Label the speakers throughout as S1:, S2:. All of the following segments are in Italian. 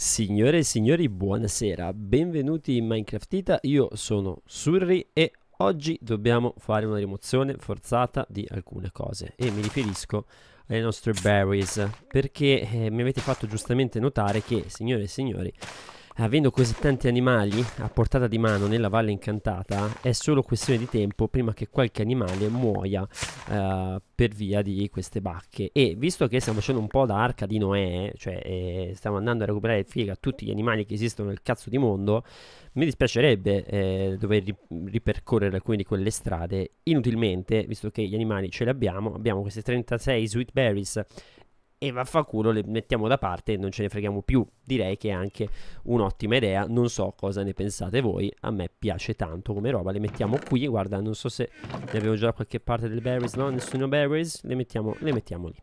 S1: Signore e signori, buonasera, benvenuti in Minecraftita, io sono Surri e oggi dobbiamo fare una rimozione forzata di alcune cose e mi riferisco alle nostre berries perché eh, mi avete fatto giustamente notare che, signore e signori, Avendo così tanti animali a portata di mano nella Valle Incantata, è solo questione di tempo prima che qualche animale muoia eh, per via di queste bacche. E visto che stiamo facendo un po' da arca di Noè, cioè eh, stiamo andando a recuperare figa tutti gli animali che esistono nel cazzo di mondo, mi dispiacerebbe eh, dover ripercorrere alcune di quelle strade inutilmente, visto che gli animali ce li abbiamo. Abbiamo queste 36 sweet berries e vaffanculo le mettiamo da parte e non ce ne freghiamo più. Direi che è anche un'ottima idea, non so cosa ne pensate voi, a me piace tanto come roba, le mettiamo qui, guarda, non so se ne avevo già da qualche parte delle berries, no, nessuno berries, le mettiamo, le mettiamo lì.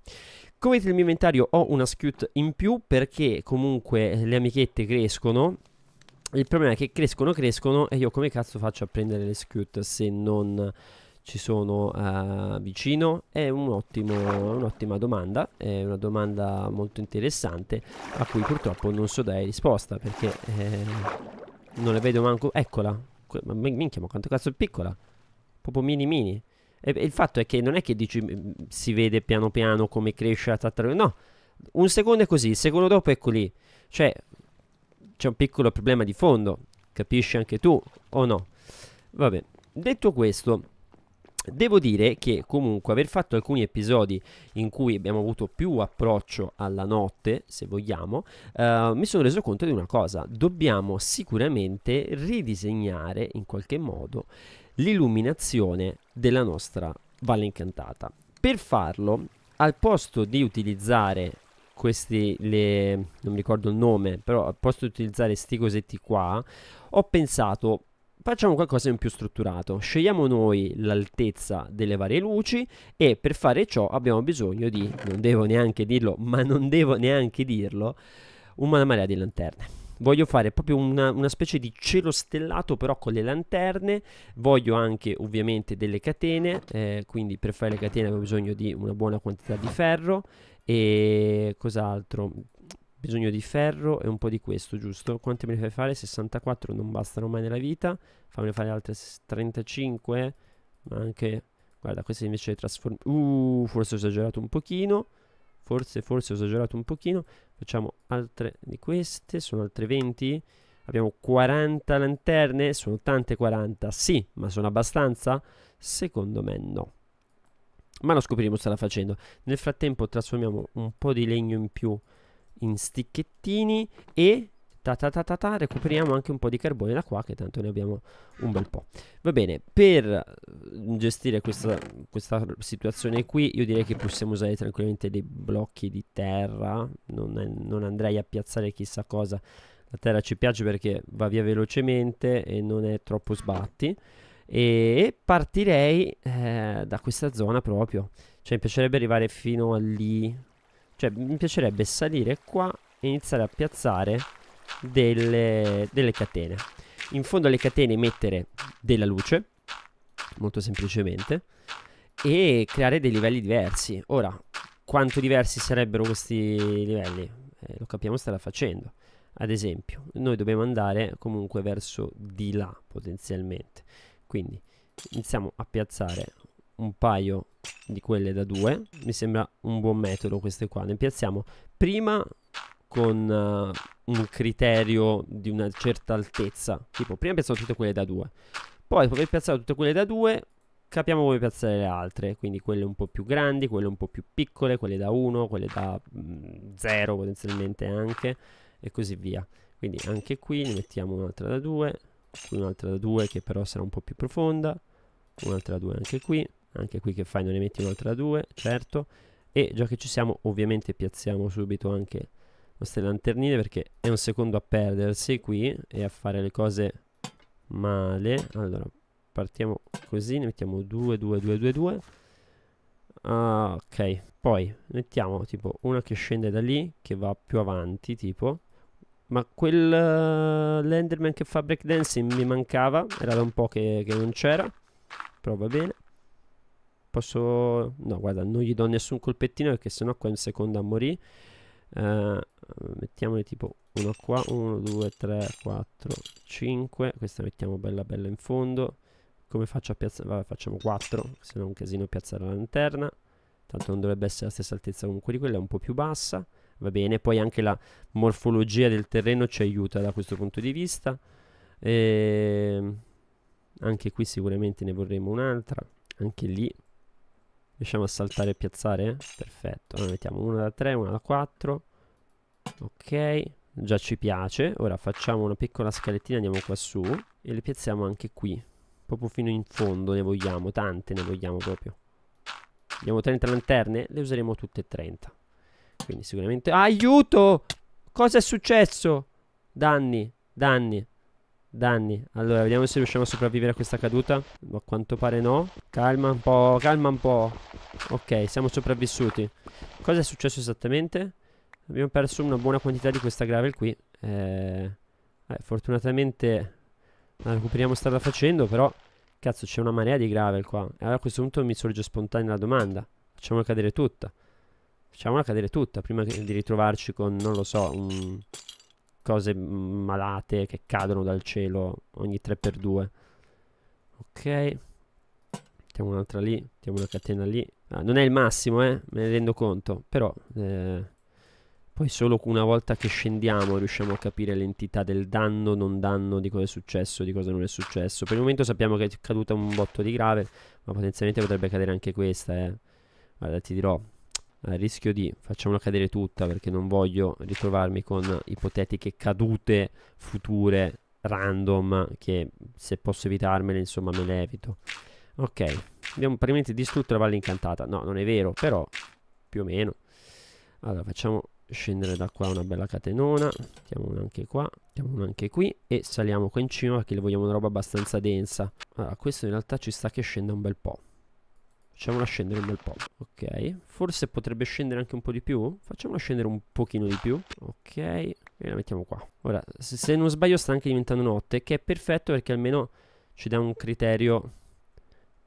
S1: Come il mio inventario ho una scut in più perché comunque le amichette crescono il problema è che crescono, crescono e io come cazzo faccio a prendere le scut se non ci sono uh, vicino? È un ottimo, un'ottima domanda, è una domanda molto interessante a cui purtroppo non so dare risposta perché eh, non le vedo manco... Eccola, ma minchia ma quanto cazzo è piccola, proprio mini mini. E, il fatto è che non è che dici mm, si vede piano piano come cresce la tartaruga, no, un secondo è così, il secondo dopo è così, ecco cioè c'è un piccolo problema di fondo, capisci anche tu o no? Vabbè, detto questo... Devo dire che comunque aver fatto alcuni episodi in cui abbiamo avuto più approccio alla notte, se vogliamo, eh, mi sono reso conto di una cosa, dobbiamo sicuramente ridisegnare in qualche modo l'illuminazione della nostra valle incantata. Per farlo, al posto di utilizzare questi, le, non mi ricordo il nome, però al posto di utilizzare questi cosetti qua, ho pensato facciamo qualcosa di più strutturato. Scegliamo noi l'altezza delle varie luci e per fare ciò abbiamo bisogno di, non devo neanche dirlo, ma non devo neanche dirlo, una marea di lanterne. Voglio fare proprio una, una specie di cielo stellato però con le lanterne, voglio anche ovviamente delle catene, eh, quindi per fare le catene abbiamo bisogno di una buona quantità di ferro e cos'altro bisogno di ferro e un po' di questo, giusto? Quante me ne fai fare? 64 non bastano mai nella vita. Fammi fare altre 35. Ma anche... Guarda, queste invece le trasformo... Uh, forse ho esagerato un pochino. Forse, forse ho esagerato un pochino. Facciamo altre di queste. Sono altre 20. Abbiamo 40 lanterne. Sono tante 40. Sì, ma sono abbastanza? Secondo me no. Ma lo scopriremo strada facendo. Nel frattempo trasformiamo un po' di legno in più in sticchettini e ta ta ta ta ta, recuperiamo anche un po' di carbone da qua che tanto ne abbiamo un bel po'. Va bene, per mm, gestire questa, questa situazione qui io direi che possiamo usare tranquillamente dei blocchi di terra, non, è, non andrei a piazzare chissà cosa, la terra ci piace perché va via velocemente e non è troppo sbatti e partirei eh, da questa zona proprio, cioè mi piacerebbe arrivare fino a lì cioè mi piacerebbe salire qua e iniziare a piazzare delle, delle catene. In fondo alle catene mettere della luce, molto semplicemente, e creare dei livelli diversi. Ora, quanto diversi sarebbero questi livelli? Eh, lo capiamo stare facendo. Ad esempio, noi dobbiamo andare comunque verso di là potenzialmente. Quindi iniziamo a piazzare un paio di quelle da due. Mi sembra un buon metodo queste qua. Ne piazziamo prima con uh, un criterio di una certa altezza. Tipo, prima piazziamo tutte quelle da due. Poi, dopo aver piazzato tutte quelle da due, capiamo come piazzare le altre. Quindi quelle un po' più grandi, quelle un po' più piccole, quelle da 1, quelle da 0 mm, potenzialmente anche, e così via. Quindi anche qui ne mettiamo un'altra da 2, qui un'altra da 2 che però sarà un po' più profonda, un'altra da 2 anche qui, anche qui che fai non ne metti un'altra due certo e già che ci siamo ovviamente piazziamo subito anche queste lanternine perché è un secondo a perdersi qui e a fare le cose male allora partiamo così ne mettiamo 2 2 2 2 2 ok poi mettiamo tipo una che scende da lì che va più avanti tipo ma quel uh, l'enderman che fa breakdancing mi mancava era da un po' che, che non c'era però va bene posso... No, guarda, non gli do nessun colpettino perché sennò qua in seconda morì. Uh, mettiamone tipo uno qua, 1, 2, 3, 4, 5. Questa mettiamo bella bella in fondo. Come faccio a piazzare? Vabbè, facciamo quattro. se no è un casino piazzare la lanterna. Tanto non dovrebbe essere la stessa altezza comunque di quella, è un po' più bassa. Va bene, poi anche la morfologia del terreno ci aiuta da questo punto di vista. E... Ehm, anche qui sicuramente ne vorremmo un'altra. Anche lì Riusciamo a saltare e piazzare? Perfetto. Allora mettiamo una da 3, una da 4. Ok. Già ci piace. Ora facciamo una piccola scalettina, andiamo qua su. E le piazziamo anche qui. Proprio fino in fondo ne vogliamo. Tante ne vogliamo proprio. Abbiamo 30 lanterne. Le useremo tutte e 30. Quindi sicuramente... Aiuto! Cosa è successo? Danni, danni, danni. Allora, vediamo se riusciamo a sopravvivere a questa caduta. Ma a quanto pare no. Calma un po', calma un po'. Ok, siamo sopravvissuti. Cosa è successo esattamente? Abbiamo perso una buona quantità di questa gravel qui. Eh, eh, fortunatamente la recuperiamo strada facendo, però... Cazzo, c'è una marea di gravel qua. E allora a questo punto mi sorge spontanea la domanda. Facciamola cadere tutta. Facciamola cadere tutta, prima di ritrovarci con, non lo so, um, cose malate che cadono dal cielo ogni 3x2. Ok mettiamo un'altra lì, mettiamo una catena lì. Ah, non è il massimo, eh, me ne rendo conto, però eh, poi solo una volta che scendiamo riusciamo a capire l'entità del danno, non danno, di cosa è successo, di cosa non è successo. Per il momento sappiamo che è caduta un botto di grave, ma potenzialmente potrebbe cadere anche questa, eh. Guarda, ti dirò, a rischio di facciamola cadere tutta perché non voglio ritrovarmi con ipotetiche cadute future random che se posso evitarmele insomma me le evito. Ok, abbiamo praticamente distrutto la valle incantata. No, non è vero, però più o meno. Allora, facciamo scendere da qua una bella catenona. Mettiamo una anche qua, mettiamo una anche qui e saliamo qua in cima perché vogliamo una roba abbastanza densa. Allora, questo in realtà ci sta che scenda un bel po'. Facciamola scendere un bel po'. Ok, forse potrebbe scendere anche un po' di più. Facciamola scendere un pochino di più. Ok, e la mettiamo qua. Ora, se non sbaglio sta anche diventando notte, che è perfetto perché almeno ci dà un criterio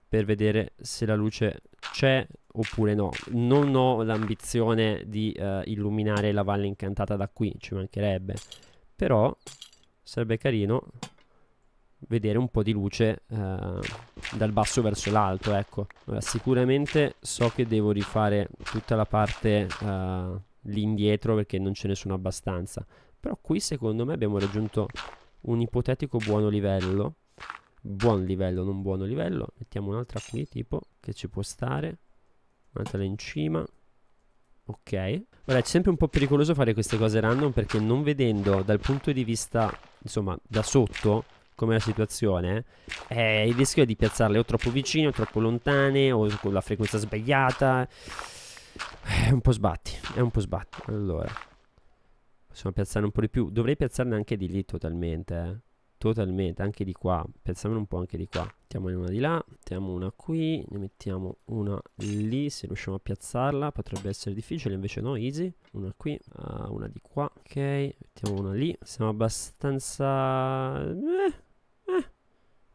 S1: per vedere se la luce c'è oppure no. Non ho l'ambizione di eh, illuminare la valle incantata da qui, ci mancherebbe. Però sarebbe carino vedere un po' di luce eh, dal basso verso l'alto, ecco. Allora, sicuramente so che devo rifare tutta la parte eh, lì indietro perché non ce ne sono abbastanza. Però qui secondo me abbiamo raggiunto un ipotetico buono livello buon livello, non buono livello. Mettiamo un'altra qui, tipo, che ci può stare. Un'altra là in cima. Ok. Ora è sempre un po' pericoloso fare queste cose random perché non vedendo dal punto di vista, insomma, da sotto come la situazione, eh, il rischio è di piazzarle o troppo vicine o troppo lontane o con la frequenza sbagliata. È eh, un po' sbatti, è un po' sbatti. Allora, possiamo piazzarne un po' di più. Dovrei piazzarne anche di lì totalmente, eh totalmente anche di qua pensiamo un po' anche di qua mettiamone una di là mettiamo una qui ne mettiamo una lì se riusciamo a piazzarla potrebbe essere difficile invece no easy una qui uh, una di qua ok mettiamo una lì siamo abbastanza eh, eh,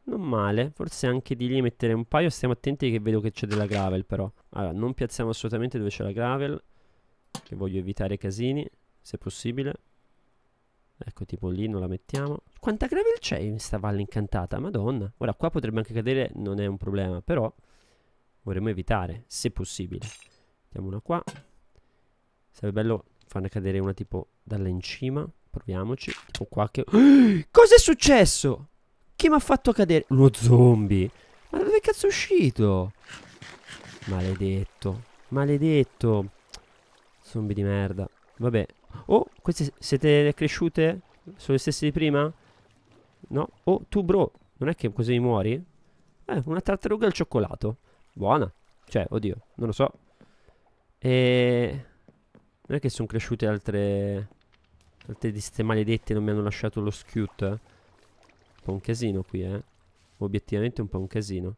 S1: non male forse anche di lì mettere un paio stiamo attenti che vedo che c'è della gravel però allora non piazziamo assolutamente dove c'è la gravel che voglio evitare casini se possibile Ecco, tipo lì non la mettiamo. Quanta gravel c'è in questa valle incantata? Madonna. Ora, qua potrebbe anche cadere, non è un problema, però vorremmo evitare, se possibile. Mettiamo una qua. Sarebbe bello farne cadere una tipo dalla in cima. Proviamoci. Tipo qua che... cos'è successo? Chi mi ha fatto cadere? Uno zombie. Ma da dove cazzo è uscito? Maledetto. Maledetto. Zombie di merda. Vabbè, Oh, queste siete cresciute? Sono le stesse di prima? No. Oh, tu bro, non è che così muori? Eh, una tartaruga al cioccolato. Buona. Cioè, oddio, non lo so. E... Non è che sono cresciute altre... Altre di queste maledette non mi hanno lasciato lo scute. Eh? Un po' un casino qui, eh. Obiettivamente un po' un casino.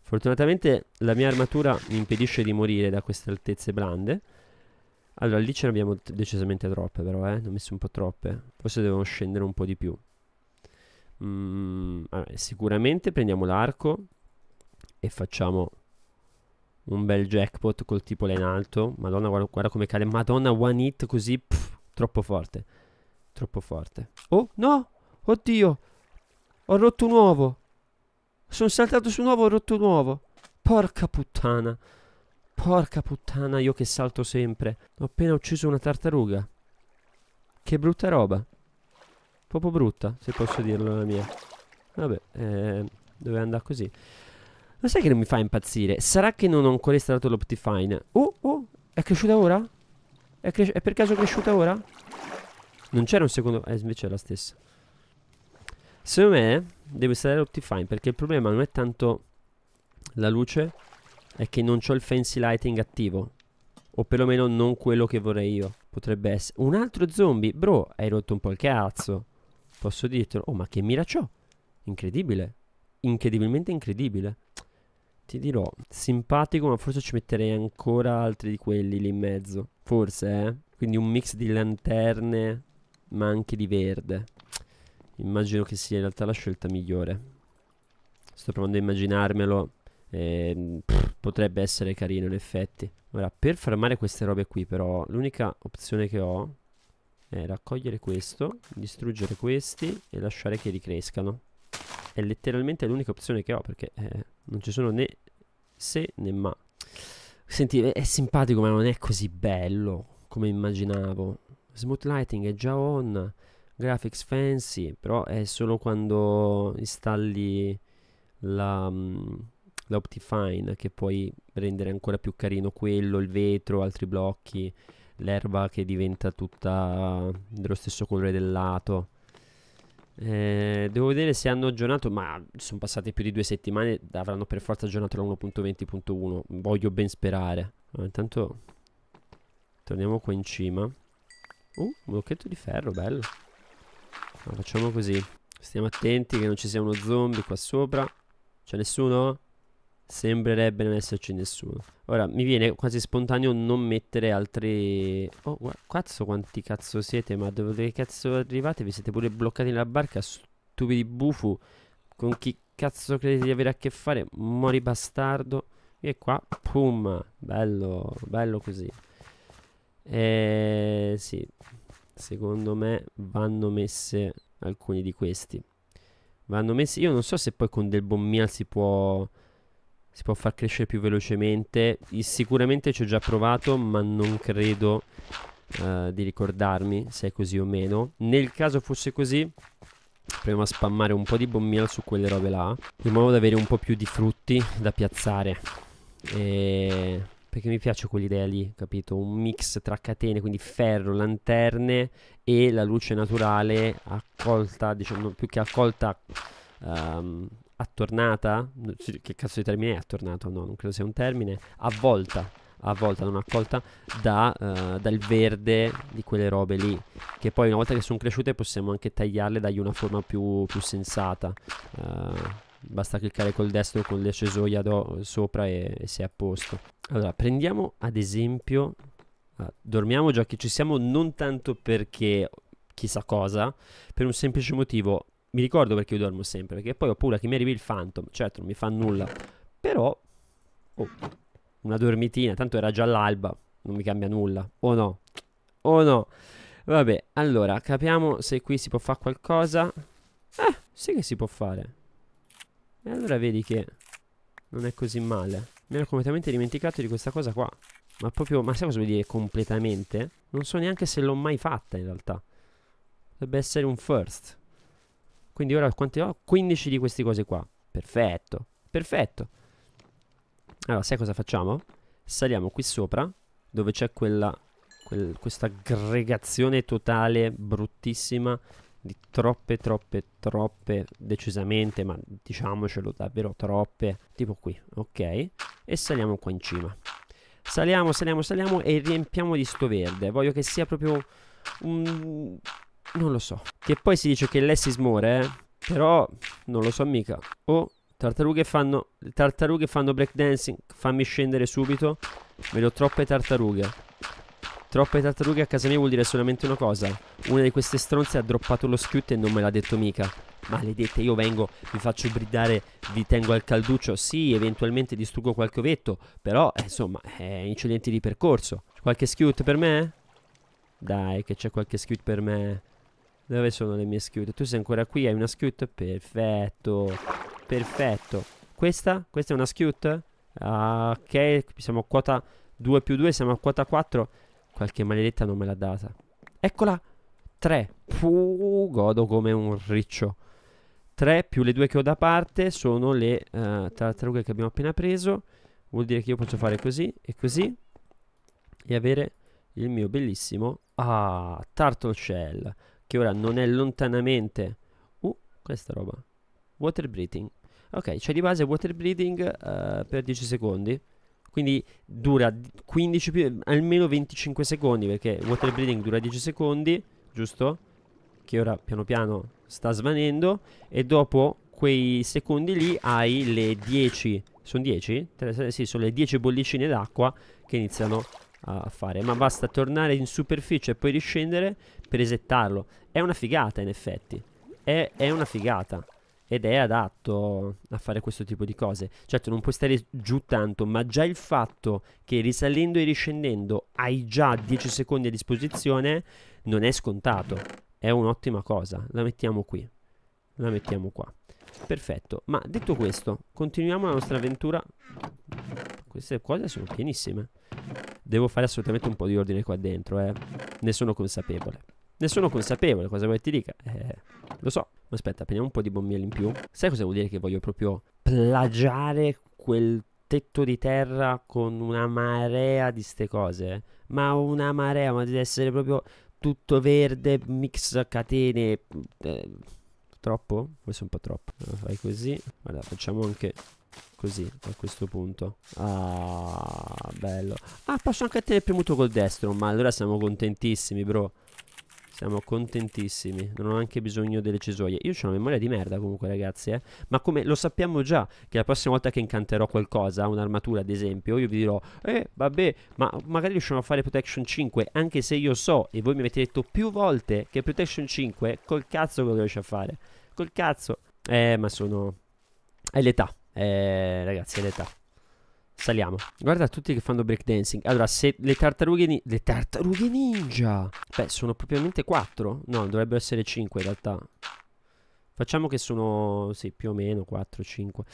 S1: Fortunatamente la mia armatura mi impedisce di morire da queste altezze blande. Allora, lì ce ne abbiamo decisamente troppe, però, eh. Ne ho messo un po' troppe. Forse devono scendere un po' di più. Mm, vabbè, sicuramente prendiamo l'arco e facciamo un bel jackpot col tipo là in alto. Madonna, guarda, guarda come cade. Madonna, one hit così. Pff, troppo forte. Troppo forte. Oh, no! Oddio! Ho rotto un uovo! Sono saltato su un uovo, ho rotto un uovo. Porca puttana. Porca puttana, io che salto sempre. Ho appena ucciso una tartaruga. Che brutta roba. Proprio brutta, se posso dirlo la mia. Vabbè, eh, doveva andare così. Lo sai che non mi fa impazzire? Sarà che non ho ancora installato l'Optifine? Oh, oh, è cresciuta ora? È, cres è per caso cresciuta ora? Non c'era un secondo... Eh, invece è la stessa. Secondo me eh, devo installare l'Optifine perché il problema non è tanto la luce è che non ho il fancy lighting attivo. O perlomeno non quello che vorrei io. Potrebbe essere... Un altro zombie? Bro, hai rotto un po' il cazzo. Posso dirtelo? Oh, ma che mira c'ho? Incredibile. Incredibilmente incredibile. Ti dirò, simpatico, ma forse ci metterei ancora altri di quelli lì in mezzo. Forse, eh? Quindi un mix di lanterne, ma anche di verde. Immagino che sia in realtà la scelta migliore. Sto provando a immaginarmelo eh, pff, potrebbe essere carino in effetti. Ora, per farmare queste robe qui però, l'unica opzione che ho è raccogliere questo, distruggere questi e lasciare che ricrescano. È letteralmente l'unica opzione che ho perché eh, non ci sono né se né ma. Senti, è simpatico ma non è così bello come immaginavo. Smooth lighting è già on, graphics fancy, però è solo quando installi la... Mh, mm, da Optifine che puoi rendere ancora più carino quello, il vetro, altri blocchi, l'erba che diventa tutta dello stesso colore del lato. Eh, devo vedere se hanno aggiornato, ma sono passate più di due settimane, avranno per forza aggiornato la 1.20.1, voglio ben sperare. Allora, ah, intanto torniamo qua in cima. Uh, un blocchetto di ferro, bello. Allora, ah, facciamo così. Stiamo attenti che non ci sia uno zombie qua sopra. C'è nessuno? Sembrerebbe non esserci nessuno. Ora mi viene quasi spontaneo non mettere altri. Oh, cazzo, quanti cazzo siete? Ma dove cazzo arrivate? Vi siete pure bloccati nella barca? Stupidi bufu. Con chi cazzo credete di avere a che fare? Mori bastardo. E qua, pum. Bello, bello così. Eh, sì. Secondo me vanno messe alcuni di questi. Vanno messi. Io non so se poi con del bommial si può si può far crescere più velocemente. sicuramente ci ho già provato, ma non credo uh, di ricordarmi se è così o meno. Nel caso fosse così, proviamo a spammare un po' di bommial su quelle robe là, in modo da avere un po' più di frutti da piazzare. E... Perché mi piace quell'idea lì, capito? Un mix tra catene, quindi ferro, lanterne e la luce naturale accolta, diciamo più che accolta, um, attornata, che cazzo di termine è attornata? No, non credo sia un termine, avvolta, avvolta, non accolta, da, uh, dal verde di quelle robe lì, che poi una volta che sono cresciute possiamo anche tagliarle, dargli una forma più, più sensata. Uh, basta cliccare col destro con le cesoia sopra e, e si è a posto. Allora, prendiamo ad esempio... Uh, dormiamo già che ci siamo non tanto perché chissà cosa, per un semplice motivo mi ricordo perché io dormo sempre, perché poi ho paura che mi arrivi il phantom, certo non mi fa nulla, però oh, una dormitina, tanto era già l'alba, non mi cambia nulla, o oh no, o oh no. Vabbè, allora, capiamo se qui si può fare qualcosa. Eh, sì che si può fare. E allora vedi che non è così male. Mi ero completamente dimenticato di questa cosa qua. Ma proprio, ma sai cosa vuol dire completamente? Non so neanche se l'ho mai fatta in realtà. Dovrebbe essere un first. Quindi ora quanti ho? 15 di queste cose qua. Perfetto. Perfetto. Allora, sai cosa facciamo? Saliamo qui sopra, dove c'è quella... Quel, questa aggregazione totale, bruttissima, di troppe, troppe, troppe, decisamente, ma diciamocelo davvero troppe, tipo qui, ok? E saliamo qua in cima. Saliamo, saliamo, saliamo e riempiamo di sto verde. Voglio che sia proprio un non lo so. Che poi si dice che Lessis muore, eh? Però non lo so mica. Oh, tartarughe fanno... Tartarughe fanno breakdancing. Fammi scendere subito. Vedo troppe tartarughe. Troppe tartarughe a casa mia vuol dire solamente una cosa. Una di queste stronze ha droppato lo schiut e non me l'ha detto mica. Maledette, io vengo, vi faccio bridare, vi tengo al calduccio. Sì, eventualmente distruggo qualche ovetto, però, eh, insomma, è eh, incidenti di percorso. Qualche schiut per me? Dai, che c'è qualche schiut per me. Dove sono le mie schiute? Tu sei ancora qui, hai una schiut? Perfetto, perfetto. Questa? Questa è una schiut? Ah, ok, siamo a quota 2 più 2, siamo a quota 4. Qualche maledetta non me l'ha data. Eccola, 3. Puh, godo come un riccio. 3 più le due che ho da parte sono le uh, eh, tartarughe che abbiamo appena preso. Vuol dire che io posso fare così e così e avere il mio bellissimo ah, Turtle Shell che ora non è lontanamente... Uh, questa roba. Water breathing. Ok, cioè di base water breathing uh, per 10 secondi. Quindi dura 15 più almeno 25 secondi perché water breathing dura 10 secondi, giusto? Che ora piano piano sta svanendo e dopo quei secondi lì hai le 10 sono 10? Sì, sono le 10 bollicine d'acqua che iniziano a fare ma basta tornare in superficie e poi riscendere presettarlo. È una figata, in effetti. È, è una figata. Ed è adatto a fare questo tipo di cose. Certo, non puoi stare giù tanto, ma già il fatto che risalendo e riscendendo hai già 10 secondi a disposizione non è scontato. È un'ottima cosa. La mettiamo qui. La mettiamo qua. Perfetto, ma detto questo, continuiamo la nostra avventura. Queste cose sono pienissime. Devo fare assolutamente un po' di ordine qua dentro, eh. Ne sono consapevole. Ne sono consapevole, cosa vuoi che ti dica? Eh, lo so. Aspetta, prendiamo un po' di bombielli in più. Sai cosa vuol dire che voglio proprio plagiare quel tetto di terra con una marea di ste cose? Ma una marea, ma deve essere proprio tutto verde, mix catene. Eh, troppo? è un po' troppo. Fai così. Guarda, facciamo anche così a questo punto. Ah, bello. Ah, posso anche tenere premuto col destro, ma allora siamo contentissimi, bro. Siamo contentissimi. Non ho anche bisogno delle cesoie. Io ho una memoria di merda comunque, ragazzi. Eh? Ma come lo sappiamo già che la prossima volta che incanterò qualcosa, un'armatura ad esempio, io vi dirò, eh, vabbè, ma magari riusciamo a fare Protection 5. Anche se io so, e voi mi avete detto più volte, che Protection 5 col cazzo che lo riesce a fare. Col cazzo. Eh, ma sono. È l'età. Eh, ragazzi, è l'età. Saliamo. Guarda tutti che fanno breakdancing. Allora, se le tartarughe, ni- le tartarughe ninja. Beh, sono propriamente 4. No, dovrebbero essere 5 in realtà. Facciamo che sono, sì, più o meno 4, 5.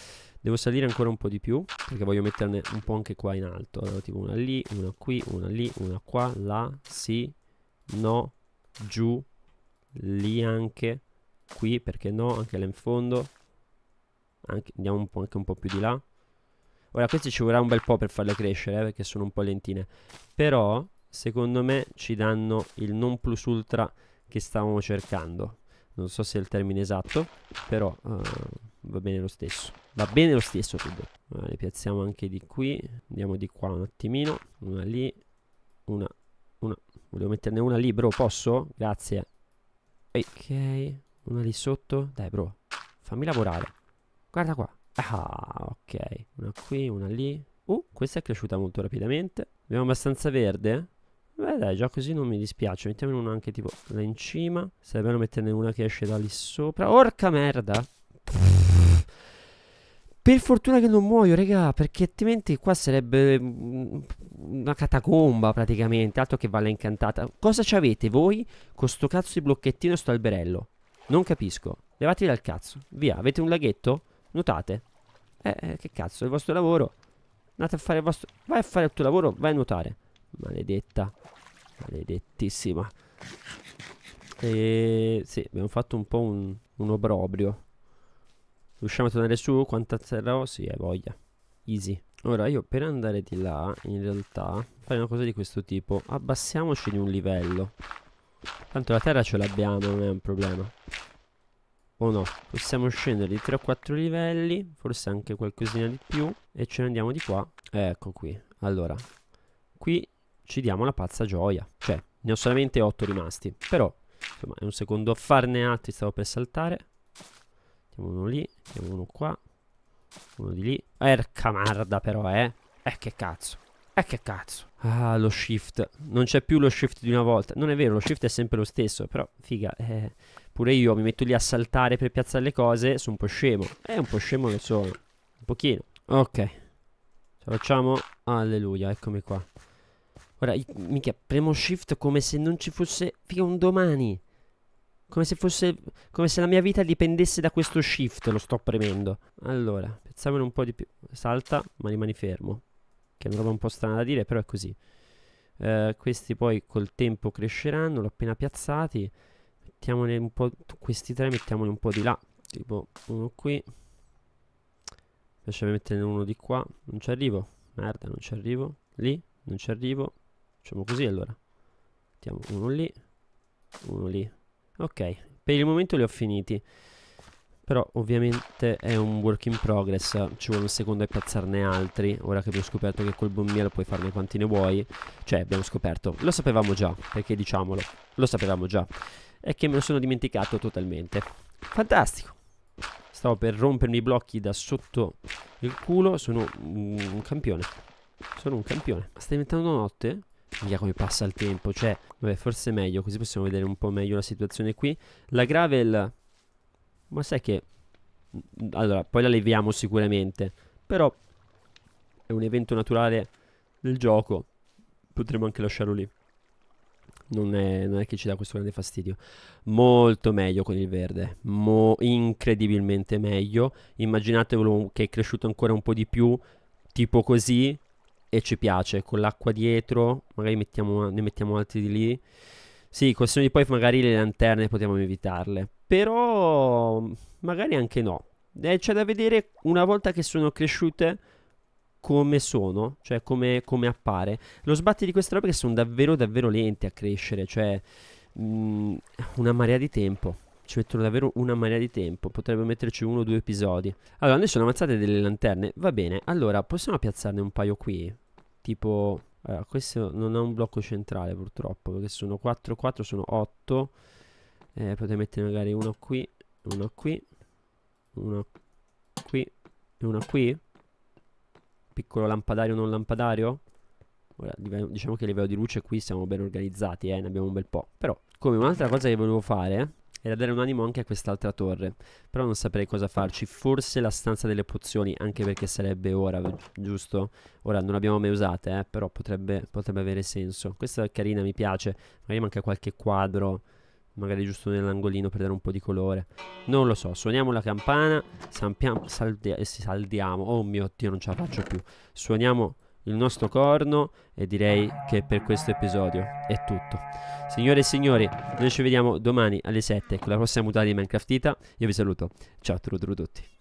S1: Devo salire ancora un po' di più, perché voglio metterne un po' anche qua in alto. Allora, tipo una lì, una qui, una lì, una qua, là, sì, no, giù, lì anche, qui, perché no, anche là in fondo. Anche, andiamo un po', anche un po' più di là. Ora queste ci vorrà un bel po' per farle crescere eh, perché sono un po' lentine. Però secondo me ci danno il non plus ultra che stavamo cercando. Non so se è il termine esatto, però uh, va bene lo stesso. Va bene lo stesso, credo. Allora, le piazziamo anche di qui. Andiamo di qua un attimino. Una lì, una, una. Volevo metterne una lì, bro, posso? Grazie. Ok, una lì sotto. Dai, bro, fammi lavorare. Guarda qua. Ah, ok. Una qui, una lì. Uh, questa è cresciuta molto rapidamente. Abbiamo abbastanza verde? Beh dai, già così non mi dispiace. Mettiamone una anche tipo là in cima. Sarebbe bello metterne una che esce da lì sopra. Orca merda! Per fortuna che non muoio, raga, perché altrimenti qua sarebbe mm, una catacomba praticamente, altro che Valle Incantata. Cosa ci avete voi con sto cazzo di blocchettino e sto alberello? Non capisco. Levateli dal cazzo. Via, avete un laghetto? Notate. Eh, eh, che cazzo, il vostro lavoro. Andate a fare il vostro... Vai a fare il tuo lavoro, vai a nuotare. Maledetta. Maledettissima. E... Sì, abbiamo fatto un po' un, un obrobrio. Riusciamo a tornare su? Quanta terra ho? Sì, hai voglia. Easy. Ora, io per andare di là, in realtà, fare una cosa di questo tipo. Abbassiamoci di un livello. Tanto la terra ce l'abbiamo, non è un problema o no Possiamo scendere di 3 o 4 livelli Forse anche qualcosina di più E ce ne andiamo di qua eh, Ecco qui Allora Qui ci diamo la pazza gioia Cioè ne ho solamente 8 rimasti Però Insomma è un secondo a farne altri Stavo per saltare Mettiamo uno lì Mettiamo uno qua Uno di lì Erca marda però eh Eh che cazzo eh che cazzo. Ah, lo shift. Non c'è più lo shift di una volta. Non è vero, lo shift è sempre lo stesso, però figa, eh, Pure io mi metto lì a saltare per piazzare le cose, sono un po' scemo. È eh, un po' scemo lo sono. Un pochino. Ok. Ce facciamo. Alleluia, eccomi qua. Ora, mica, premo shift come se non ci fosse... Figa, un domani. Come se fosse... Come se la mia vita dipendesse da questo shift, lo sto premendo. Allora, pensiamone un po' di più. Salta, ma rimani fermo. Che è una roba un po' strana da dire, però è così. Uh, questi poi col tempo cresceranno, l'ho appena piazzati mettiamone un po'. Questi tre mettiamoli un po' di là. Tipo uno qui. Lasciami metterne uno di qua. Non ci arrivo. Merda, non ci arrivo. Lì, non ci arrivo. Facciamo così allora. Mettiamo uno lì. Uno lì. Ok, per il momento li ho finiti. Però ovviamente è un work in progress, ci vuole un secondo per piazzarne altri, ora che abbiamo scoperto che col bombiero puoi farne quanti ne vuoi, cioè abbiamo scoperto, lo sapevamo già, perché diciamolo, lo sapevamo già è che me lo sono dimenticato totalmente. Fantastico. Stavo per rompermi i blocchi da sotto il culo. Sono un campione. Sono un campione. Ma sta diventando notte? Via come passa il tempo. Cioè, vabbè, forse è meglio. Così possiamo vedere un po' meglio la situazione qui. La gravel... Ma sai che... Allora, poi la leviamo sicuramente. Però è un evento naturale del gioco. Potremmo anche lasciarlo lì non è, non è che ci dà questo grande fastidio. Molto meglio con il verde, Mo- incredibilmente meglio. Immaginatevelo che è cresciuto ancora un po' di più, tipo così, e ci piace, con l'acqua dietro, magari mettiamo, ne mettiamo altri di lì. Sì, questione di poi magari le lanterne potremmo evitarle, però magari anche no. Eh, c'è da vedere una volta che sono cresciute come sono, cioè come, come appare. Lo sbatti di queste robe che sono davvero davvero lenti a crescere, cioè mh, mm, una marea di tempo ci mettono davvero una marea di tempo. Potrebbe metterci uno o due episodi. Allora, adesso sono ammazzate delle lanterne. Va bene, allora possiamo piazzarne un paio qui. Tipo, allora, questo non ha un blocco centrale purtroppo. Perché sono 4, 4 sono 8. Eh, potete mettere magari uno qui, uno qui, uno qui e uno qui piccolo lampadario non lampadario. Ora, diciamo che a livello di luce qui siamo ben organizzati, eh, ne abbiamo un bel po'. Però, come un'altra cosa che volevo fare era dare un animo anche a quest'altra torre. Però non saprei cosa farci. Forse la stanza delle pozioni, anche perché sarebbe ora, giusto? Ora non abbiamo mai usate, eh, però potrebbe, potrebbe avere senso. Questa è carina, mi piace. Magari manca qualche quadro magari giusto nell'angolino per dare un po' di colore. Non lo so, suoniamo la campana, sampiamo, saldia, eh, saldiamo, oh mio Dio non ce la faccio più, suoniamo il nostro corno e direi che per questo episodio è tutto. Signore e signori, noi ci vediamo domani alle 7 con la prossima mutata di Minecraftita, io vi saluto, ciao a tutti.